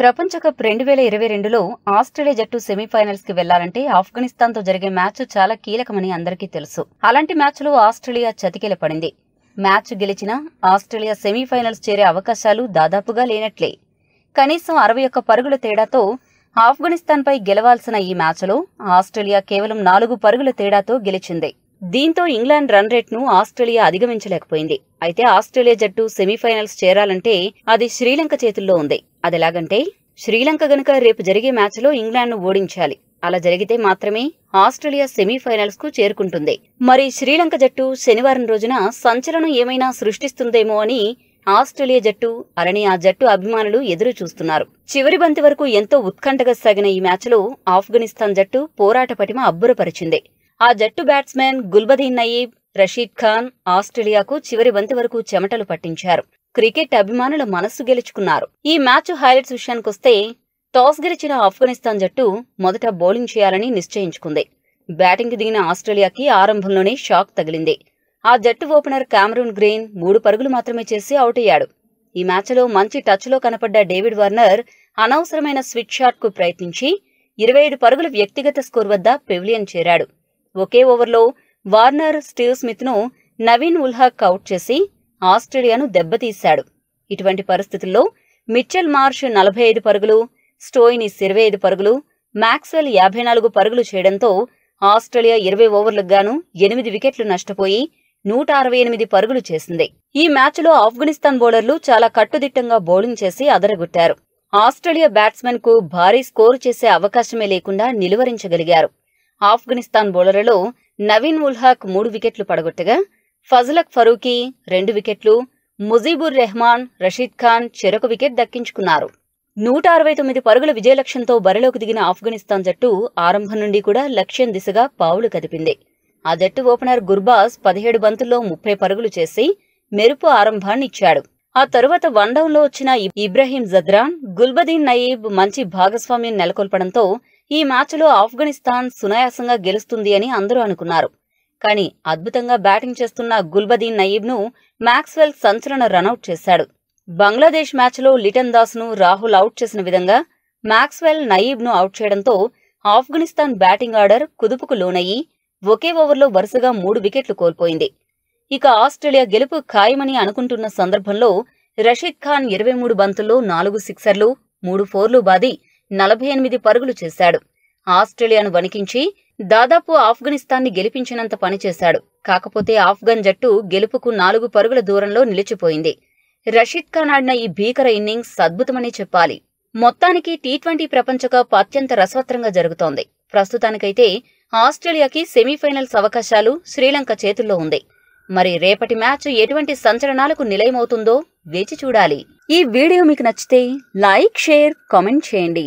ప్రపంచకప్ రెండు వేల ఇరవై రెండులో ఆస్ట్రేలియా జట్టు సెమీఫైనల్స్ కి వెళ్లాలంటే ఆఫ్ఘనిస్తాన్ తో జరిగే మ్యాచ్ చాలా కీలకమని అందరికీ తెలుసు అలాంటి మ్యాచ్ లో ఆస్ట్రేలియా చతికిలపడింది పడింది మ్యాచ్ గెలిచినా ఆస్ట్రేలియా సెమీఫైనల్స్ చేరే అవకాశాలు దాదాపుగా లేనట్లే కనీసం అరవై ఒక్క పరుగుల తేడాతో ఆఫ్ఘనిస్తాన్పై గెలవాల్సిన ఈ మ్యాచ్లో ఆస్ట్రేలియా కేవలం నాలుగు పరుగుల తేడాతో గెలిచింది దీంతో ఇంగ్లాండ్ రన్ రేట్ను ఆస్ట్రేలియా అధిగమించలేకపోయింది అయితే ఆస్ట్రేలియా జట్టు సెమీఫైనల్స్ చేరాలంటే అది శ్రీలంక చేతుల్లో ఉంది అదెలాగంటే శ్రీలంక గనుక రేపు జరిగే మ్యాచ్లో ఇంగ్లాండ్ను ఓడించాలి అలా జరిగితే మాత్రమే ఆస్ట్రేలియా సెమీఫైనల్స్ కు చేరుకుంటుంది మరి శ్రీలంక జట్టు శనివారం రోజున సంచలనం ఏమైనా సృష్టిస్తుందేమో అని ఆస్ట్రేలియా జట్టు అలానే ఆ జట్టు అభిమానులు ఎదురు చూస్తున్నారు చివరి బంతి వరకు ఎంతో ఉత్కంఠగా సాగిన ఈ మ్యాచ్లో ఆఫ్ఘనిస్తాన్ జట్టు పోరాట పటిమ అబ్బురపరిచింది ఆ జట్టు బ్యాట్స్మెన్ గుల్బదీన్ నయీబ్ రషీద్ ఖాన్ ఆస్ట్రేలియాకు చివరి బంతి వరకు చెమటలు పట్టించారు క్రికెట్ అభిమానుల మనస్సు గెలుచుకున్నారు ఈ మ్యాచ్ హైలైట్స్ విషయానికొస్తే టాస్ గెలిచిన ఆఫ్ఘనిస్తాన్ జట్టు మొదట బౌలింగ్ చేయాలని నిశ్చయించుకుంది బ్యాటింగ్ దిగిన ఆస్ట్రేలియాకి ఆరంభంలోనే షాక్ తగిలింది ఆ జట్టు ఓపెనర్ కామరూన్ గ్రీన్ మూడు పరుగులు మాత్రమే చేసి అవుట్ అయ్యాడు ఈ మ్యాచ్లో మంచి టచ్లో కనపడ్డ డేవిడ్ వార్నర్ అనవసరమైన స్విచ్ షాట్కు ప్రయత్నించి ఇరవై పరుగుల వ్యక్తిగత స్కోర్ వద్ద పెవిలియన్ చేరాడు ఒకే ఓవర్లో వార్నర్ స్టీవ్ స్మిత్ను నవీన్ ఉల్హాక్ అవుట్ చేసి ఆస్ట్రేలియాను దెబ్బతీశాడు ఇటువంటి పరిస్థితుల్లో మిచ్చెల్ మార్ష్ నలభై ఐదు పరుగులు స్టోయినిస్ ఇరవై ఐదు పరుగులు మ్యాక్స్వెల్ యాభై నాలుగు పరుగులు చేయడంతో ఆస్ట్రేలియా ఇరవై ఓవర్లకు గాను ఎనిమిది వికెట్లు నష్టపోయి నూట అరవై ఎనిమిది పరుగులు చేసింది ఈ మ్యాచ్లో ఆఫ్ఘనిస్తాన్ బౌలర్లు చాలా కట్టుదిట్టంగా బౌలింగ్ చేసి అదరగొట్టారు ఆస్ట్రేలియా బ్యాట్స్మెన్ కు భారీ స్కోరు చేసే అవకాశమే లేకుండా నిలువరించగలిగారు ఆఫ్ఘనిస్తాన్ బౌలర్లలో నవీన్ ఉల్హాక్ మూడు వికెట్లు పడగొట్టగా ఫజలక్ ఫరూకీ రెండు వికెట్లు ముజీబుర్ రెహమాన్ రషీద్ ఖాన్ చెరొక వికెట్ దక్కించుకున్నారు నూట అరవై తొమ్మిది పరుగుల విజయలక్ష్యంతో బరిలోకి దిగిన ఆఫ్ఘనిస్తాన్ జట్టు ఆరంభం నుండి కూడా లక్ష్యం దిశగా పావులు కదిపింది ఆ జట్టు ఓపెనర్ గుర్బాస్ పదిహేడు బంతుల్లో ముప్పై పరుగులు చేసి మెరుపు ఆరంభాన్నిచ్చాడు ఆ తరువాత వన్డౌన్లో వచ్చిన ఇబ్రాహీం జద్రాన్ గుల్బదీన్ నయీబ్ మంచి భాగస్వామ్యం నెలకొల్పడంతో ఈ మ్యాచ్లో ఆఫ్ఘనిస్తాన్ సునాయాసంగా గెలుస్తుంది అని అందరూ అనుకున్నారు కానీ అద్భుతంగా బ్యాటింగ్ చేస్తున్న గుల్బదీన్ నయీబ్ను మ్యాక్స్వెల్ సంచలన రనౌట్ చేశాడు బంగ్లాదేశ్ మ్యాచ్లో లిటన్ దాస్ను రాహుల్ అవుట్ చేసిన విధంగా మ్యాక్స్వెల్ నయీబ్ను అవుట్ చేయడంతో ఆఫ్ఘనిస్తాన్ బ్యాటింగ్ ఆర్డర్ కుదుపుకు లోనయ్యి ఒకే ఓవర్లో వరుసగా మూడు వికెట్లు కోల్పోయింది ఇక ఆస్ట్రేలియా గెలుపు ఖాయమని అనుకుంటున్న సందర్భంలో రషీద్ ఖాన్ ఇరవై మూడు బంతుల్లో నాలుగు సిక్సర్లు మూడు ఫోర్లు బాది నలభై ఎనిమిది పరుగులు చేశాడు ఆస్ట్రేలియాను వణికించి దాదాపు ఆఫ్ఘనిస్తాన్ని గెలిపించినంత పనిచేశాడు కాకపోతే ఆఫ్ఘన్ జట్టు గెలుపుకు నాలుగు పరుగుల దూరంలో నిలిచిపోయింది రషీద్ ఖాన్ ఆడిన ఈ భీకర ఇన్నింగ్స్ అద్భుతమని చెప్పాలి మొత్తానికి టీ ట్వంటీ ప్రపంచకప్ అత్యంత రసవత్రంగా జరుగుతోంది ప్రస్తుతానికైతే ఆస్ట్రేలియాకి సెమీఫైనల్స్ అవకాశాలు శ్రీలంక చేతుల్లో ఉంది మరి రేపటి మ్యాచ్ ఎటువంటి సంచలనాలకు నిలయమవుతుందో వేచి చూడాలి ఈ వీడియో మీకు నచ్చితే లైక్ షేర్ కామెంట్ చేయండి